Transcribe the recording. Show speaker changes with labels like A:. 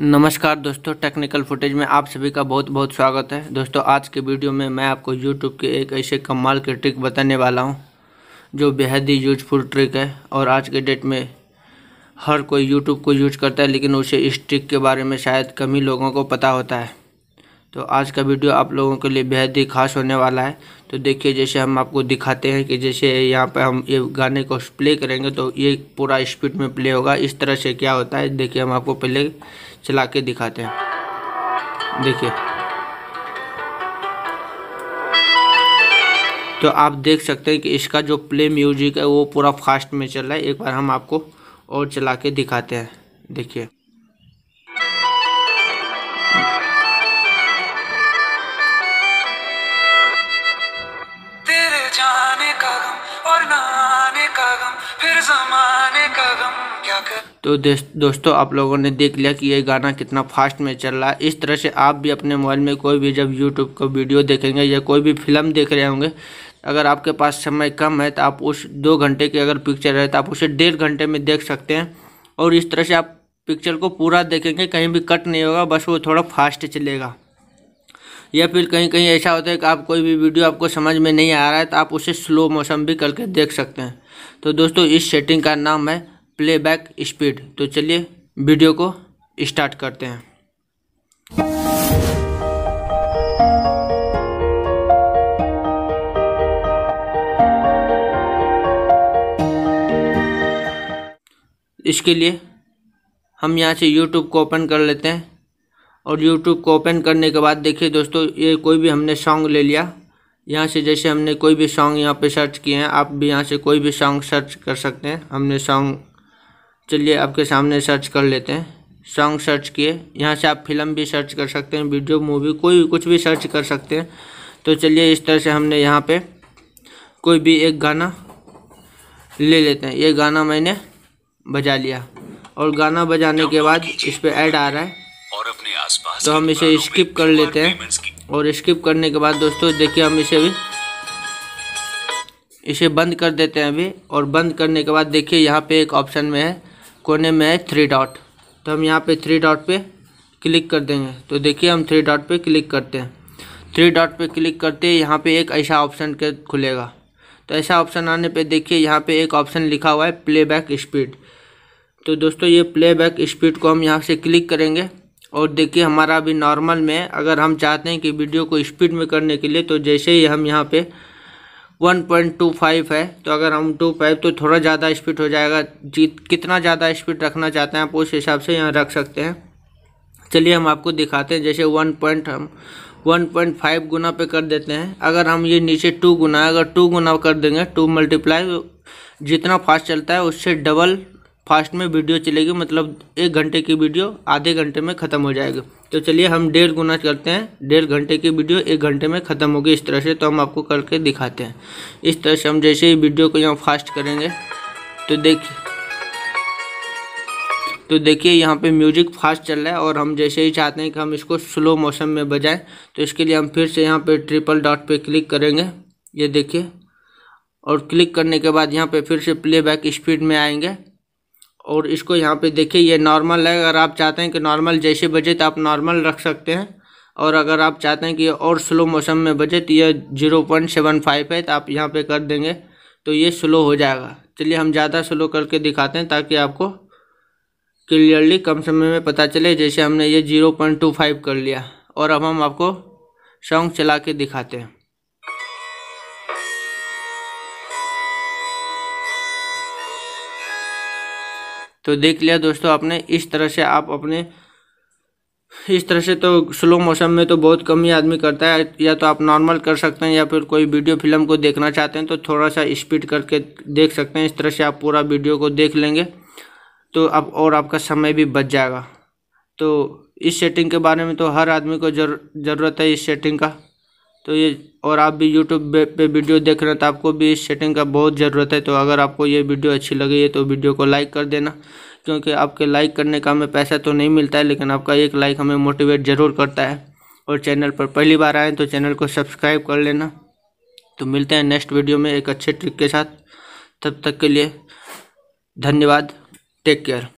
A: नमस्कार दोस्तों technical footage में आप सभी का बहुत बहुत स्वागत है दोस्तों आज के वीडियो में मैं आपको यूट्यूब के एक ऐसे कमाल के ट्रिक बताने वाला हूं जो बेहद ही यूजफुल ट्रिक है और आज के डेट में हर कोई यूट्यूब को यूज करता है लेकिन उसे इस ट्रिक के बारे में शायद कम ही लोगों को पता होता है तो आज का वीडियो आप लोगों के लिए बेहद ही खास होने वाला है तो देखिए जैसे हम आपको दिखाते हैं कि जैसे यहाँ पर हम ये गाने को प्ले करेंगे तो ये पूरा स्पीड में प्ले होगा इस तरह से क्या होता है देखिए हम आपको पहले चला के दिखाते हैं देखिए तो आप देख सकते हैं कि इसका जो प्ले म्यूजिक है वो पूरा फास्ट में चल रहा है एक बार हम आपको और चला के दिखाते हैं देखिए फिर जमाने का गम क्या कर तो दोस्तों आप लोगों ने देख लिया कि ये गाना कितना फास्ट में चल रहा है इस तरह से आप भी अपने मोबाइल में कोई भी जब यूट्यूब का वीडियो देखेंगे या कोई भी फिल्म देख रहे होंगे अगर आपके पास समय कम है तो आप उस दो घंटे की अगर पिक्चर है तो आप उसे डेढ़ घंटे में देख सकते हैं और इस तरह से आप पिक्चर को पूरा देखेंगे कहीं भी कट नहीं होगा बस वो थोड़ा फास्ट चलेगा या फिर कहीं कहीं ऐसा होता है कि आप कोई भी वीडियो आपको समझ में नहीं आ रहा है तो आप उसे स्लो मोशन भी करके देख सकते हैं तो दोस्तों इस सेटिंग का नाम है प्लेबैक स्पीड तो चलिए वीडियो को स्टार्ट करते हैं इसके लिए हम यहाँ से यूट्यूब को ओपन कर लेते हैं और यूट्यूब को ओपन करने के बाद देखिए दोस्तों ये कोई भी हमने सॉन्ग ले लिया यहाँ से जैसे हमने कोई भी सॉन्ग यहाँ पे सर्च किए हैं आप भी यहाँ से कोई भी सॉन्ग सर्च कर सकते हैं हमने सॉन्ग चलिए आपके सामने सर्च कर लेते हैं सॉन्ग सर्च किए यहाँ से आप फिल्म भी सर्च कर सकते हैं वीडियो मूवी कोई कुछ भी सर्च कर सकते हैं तो चलिए इस तरह से हमने यहाँ पर कोई भी एक गाना ले लेते हैं ये गाना मैंने बजा लिया और गाना बजाने के बाद इस पर ऐड आ रहा है आसपास तो हम इसे स्किप कर लेते हैं और स्किप करने के बाद दोस्तों देखिए हम इसे भी इसे बंद कर देते हैं अभी और बंद करने के बाद देखिए यहाँ पे एक ऑप्शन में है कोने में है थ्री डॉट तो हम यहाँ पे थ्री डॉट पे क्लिक कर देंगे तो देखिए हम थ्री डॉट पे क्लिक करते हैं थ्री डॉट पे क्लिक करते हैं यहाँ पे एक ऐसा ऑप्शन के खुलेगा तो ऐसा ऑप्शन आने पे देखिए यहाँ पे एक ऑप्शन लिखा हुआ है प्लेबैक स्पीड तो दोस्तों ये प्लेबैक स्पीड को हम यहाँ से क्लिक करेंगे और देखिए हमारा अभी नॉर्मल में अगर हम चाहते हैं कि वीडियो को स्पीड में करने के लिए तो जैसे ही हम यहाँ पे 1.25 है तो अगर हम 2.5 तो थोड़ा ज़्यादा स्पीड हो जाएगा जीत कितना ज़्यादा स्पीड रखना चाहते हैं आप उस हिसाब से यहाँ रख सकते हैं चलिए हम आपको दिखाते हैं जैसे वन पॉइंट हम वन पॉइंट फाइव गुना पे कर देते हैं अगर हम ये नीचे टू गुना अगर टू गुना कर देंगे टू मल्टीप्लाई जितना फास्ट चलता है उससे डबल फास्ट में वीडियो चलेगी मतलब एक घंटे की वीडियो आधे घंटे में ख़त्म हो जाएगी तो चलिए हम डेढ़ गुना करते हैं डेढ़ घंटे की वीडियो एक घंटे में ख़त्म होगी इस तरह से तो हम आपको करके दिखाते हैं इस तरह से हम जैसे ही वीडियो को यहाँ फास्ट करेंगे तो देखिए तो देखिए यहाँ पे म्यूजिक फास्ट चल रहा है और हम जैसे ही चाहते हैं कि हम इसको स्लो मोशन में बजाएं तो इसके लिए हम फिर से यहाँ पे ट्रिपल डॉट पे क्लिक करेंगे ये देखिए और क्लिक करने के बाद यहाँ पे फिर से प्लेबैक स्पीड में आएंगे और इसको यहाँ पे देखिए ये नॉर्मल है अगर आप चाहते हैं कि नॉर्मल जैसे बजे तो आप नॉर्मल रख सकते हैं और अगर आप चाहते हैं कि और स्लो मौसम में बजे तो यह जीरो पॉइंट सेवन फाइव है तो आप यहाँ पे कर देंगे तो ये स्लो हो जाएगा चलिए हम ज़्यादा स्लो करके दिखाते हैं ताकि आपको क्लियरली कम समय में पता चले जैसे हमने ये जीरो पॉइंट टू फाइव कर लिया और अब हम आपको सॉन्ग चला के दिखाते हैं तो देख लिया दोस्तों आपने इस तरह से आप अपने इस तरह से तो स्लो मोशन में तो बहुत कम ही आदमी करता है या तो आप नॉर्मल कर सकते हैं या फिर कोई वीडियो फिल्म को देखना चाहते हैं तो थोड़ा सा स्पीड करके देख सकते हैं इस तरह से आप पूरा वीडियो को देख लेंगे तो आप और आपका समय भी बच जाएगा तो इस सेटिंग के बारे में तो हर आदमी को जरूरत है इस सेटिंग का तो ये और आप भी यूट्यूब पे वीडियो देख रहे हैं तो आपको भी इस सेटिंग का बहुत ज़रूरत है तो अगर आपको ये वीडियो अच्छी लगी है तो वीडियो को लाइक कर देना क्योंकि आपके लाइक करने का हमें पैसा तो नहीं मिलता है लेकिन आपका एक लाइक हमें मोटिवेट ज़रूर करता है और चैनल पर पहली बार आएँ तो चैनल को सब्सक्राइब कर लेना तो मिलते हैं नेक्स्ट वीडियो में एक अच्छे ट्रिक के साथ तब तक के लिए धन्यवाद टेक केयर